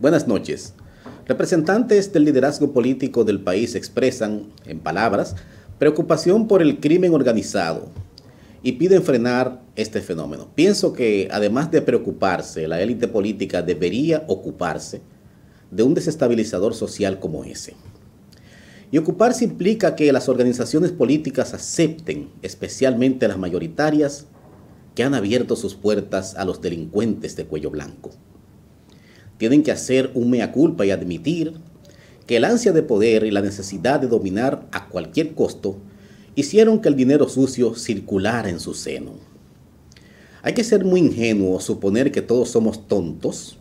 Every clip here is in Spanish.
Buenas noches. Representantes del liderazgo político del país expresan, en palabras, preocupación por el crimen organizado y piden frenar este fenómeno. Pienso que, además de preocuparse, la élite política debería ocuparse de un desestabilizador social como ese. Y ocuparse implica que las organizaciones políticas acepten, especialmente las mayoritarias, que han abierto sus puertas a los delincuentes de cuello blanco tienen que hacer un mea culpa y admitir que el ansia de poder y la necesidad de dominar a cualquier costo hicieron que el dinero sucio circulara en su seno. Hay que ser muy ingenuo suponer que todos somos tontos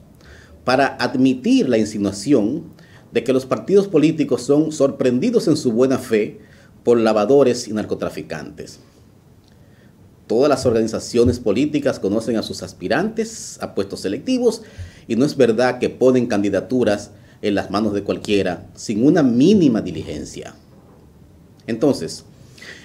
para admitir la insinuación de que los partidos políticos son sorprendidos en su buena fe por lavadores y narcotraficantes. Todas las organizaciones políticas conocen a sus aspirantes a puestos selectivos y no es verdad que ponen candidaturas en las manos de cualquiera sin una mínima diligencia. Entonces,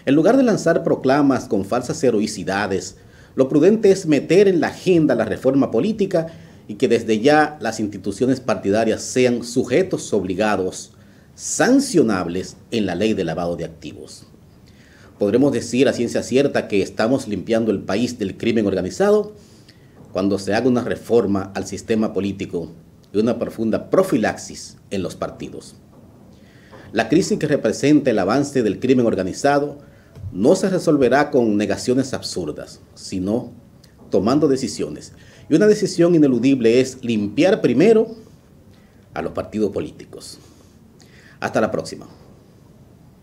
en lugar de lanzar proclamas con falsas heroicidades, lo prudente es meter en la agenda la reforma política y que desde ya las instituciones partidarias sean sujetos obligados, sancionables en la ley de lavado de activos podremos decir a ciencia cierta que estamos limpiando el país del crimen organizado cuando se haga una reforma al sistema político y una profunda profilaxis en los partidos. La crisis que representa el avance del crimen organizado no se resolverá con negaciones absurdas, sino tomando decisiones. Y una decisión ineludible es limpiar primero a los partidos políticos. Hasta la próxima.